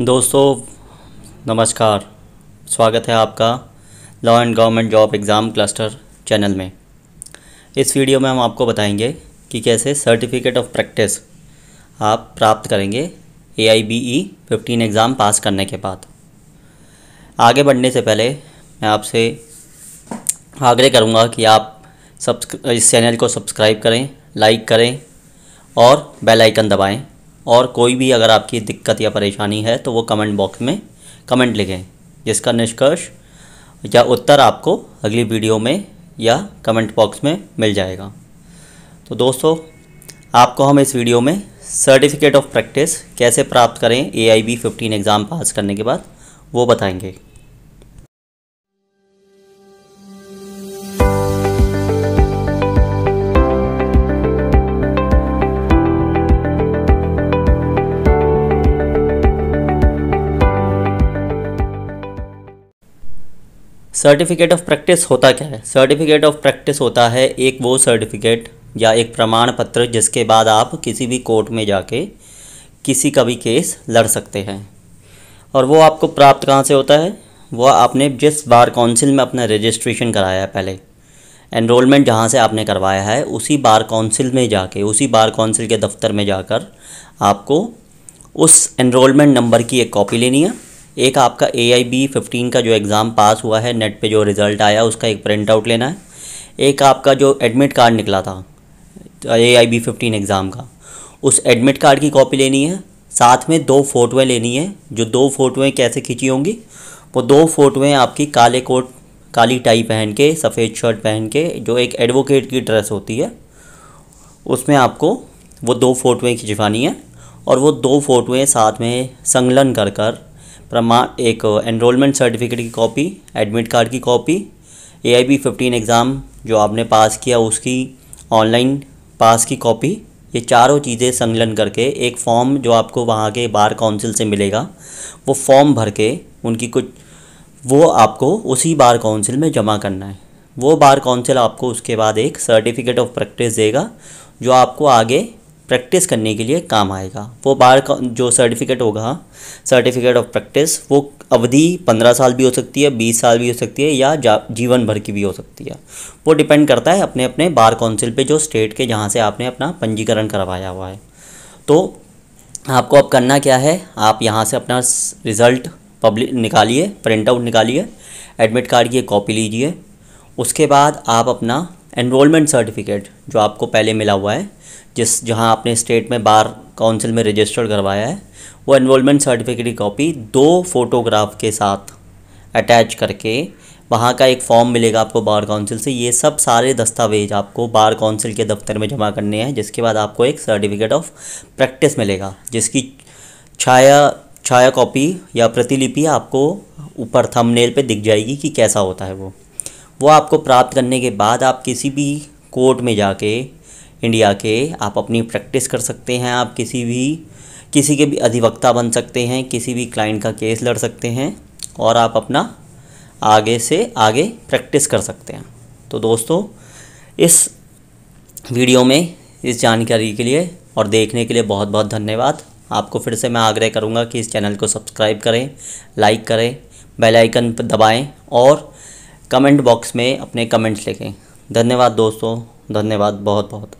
दोस्तों नमस्कार स्वागत है आपका law and government job exam cluster channel में इस वीडियो में हम आपको बताएंगे कि कैसे सर्टिफिकेट ऑफ प्रैक्टिस आप प्राप्त करेंगे A I B E fifteen exam pass करने के बाद आगे बढ़ने से पहले मैं आपसे आग्रह करूँगा कि आप सब्स इस चैनल को सब्सक्राइब करें लाइक करें और बेल आइकन दबाएं और कोई भी अगर आपकी दिक्कत या परेशानी है तो वो कमेंट बॉक्स में कमेंट लिखें जिसका निष्कर्ष या उत्तर आपको अगली वीडियो में या कमेंट बॉक्स में मिल जाएगा तो दोस्तों आपको हम इस वीडियो में सर्टिफिकेट ऑफ प्रैक्टिस कैसे प्राप्त करें A I B fifteen exam pass करने के बाद वो बताएंगे सर्टिफिकेट ऑफ प्रैक्टिस होता क्या है सर्टिफिकेट ऑफ प्रैक्टिस होता है एक वो सर्टिफिकेट या एक प्रमाण पत्र जिसके बाद आप किसी भी कोर्ट में जाके किसी का भी केस लड़ सकते हैं और वो आपको प्राप्त कहाँ से होता है वो आपने जिस बार काउंसिल में अपना रजिस्ट्रेशन कराया है पहले एनरोलमेंट जहाँ से आपने करवाया है उसी बार काउंसिल में जाके उसी बार काउंसिल के दफ्तर में जाकर आपको उस एनरोलमेंट नंबर की एक कॉपी लेनी है एक आपका ए आई बी फिफ्टीन का जो एग्ज़ाम पास हुआ है नेट पे जो रिज़ल्ट आया उसका एक प्रिंट आउट लेना है एक आपका जो एडमिट कार्ड निकला था A I B fifteen exam का उस एडमिट कार्ड की कॉपी लेनी है साथ में दो फ़ोटोएँ लेनी है जो दो फ़ोटोएँ कैसे खींची होंगी वो दो फ़ोटोएँ आपकी काले कोट काली टाई पहन के सफ़ेद शर्ट पहन के जो एक एडवोकेट की ड्रेस होती है उसमें आपको वो दो फ़ोटोएँ खिंचवानी है और वो दो फ़ोटोएँ साथ में संलग्न कर कर प्रमाण एक एनरोलमेंट सर्टिफिकेट की कॉपी एडमिट कार्ड की copy A I B fifteen exam जो आपने पास किया उसकी ऑनलाइन पास की कॉपी ये चारों चीज़ें संलग्न करके एक फॉर्म जो आपको वहाँ के बार काउंसिल से मिलेगा वो फॉर्म भर के उनकी कुछ वो आपको उसी बार काउंसिल में जमा करना है वो बार काउंसिल आपको उसके बाद एक सर्टिफिकेट ऑफ प्रैक्टिस देगा जो आपको आगे प्रैक्टिस करने के लिए काम आएगा वो बार का जो सर्टिफिकेट होगा सर्टिफिकेट ऑफ प्रैक्टिस वो अवधि पंद्रह साल भी हो सकती है बीस साल भी हो सकती है या जीवन भर की भी हो सकती है वो डिपेंड करता है अपने अपने बार काउंसिल पे जो स्टेट के जहाँ से आपने अपना पंजीकरण करवाया हुआ है तो आपको अब करना क्या है आप यहाँ से अपना रिज़ल्ट पब्लिक निकालिए प्रिंट आउट निकालिए एडमिट कार्ड की कॉपी लीजिए उसके बाद आप अपना एनरोलमेंट सर्टिफिकेट जो आपको पहले मिला हुआ है जिस जहाँ आपने स्टेट में बार काउंसिल में रजिस्टर करवाया है वो एनरोलमेंट सर्टिफिकेट की कॉपी दो फ़ोटोग्राफ के साथ अटैच करके वहाँ का एक फॉर्म मिलेगा आपको बार काउंसिल से ये सब सारे दस्तावेज आपको बार काउंसिल के दफ्तर में जमा करने हैं जिसके बाद आपको एक सर्टिफिकेट ऑफ प्रैक्टिस मिलेगा जिसकी छाया छाया कॉपी या प्रतिलिपि आपको ऊपर थंबनेल पे दिख जाएगी कि कैसा होता है वो वो आपको प्राप्त करने के बाद आप किसी भी कोर्ट में जाके इंडिया के आप अपनी प्रैक्टिस कर सकते हैं आप किसी भी किसी के भी अधिवक्ता बन सकते हैं किसी भी क्लाइंट का केस लड़ सकते हैं और आप अपना आगे से आगे प्रैक्टिस कर सकते हैं तो दोस्तों इस वीडियो में इस जानकारी के लिए और देखने के लिए बहुत बहुत धन्यवाद आपको फिर से मैं आग्रह करूंगा कि इस चैनल को सब्सक्राइब करें लाइक करें बेल आइकन पर दबाएं और कमेंट बॉक्स में अपने कमेंट्स लिखें धन्यवाद दोस्तों धन्यवाद बहुत बहुत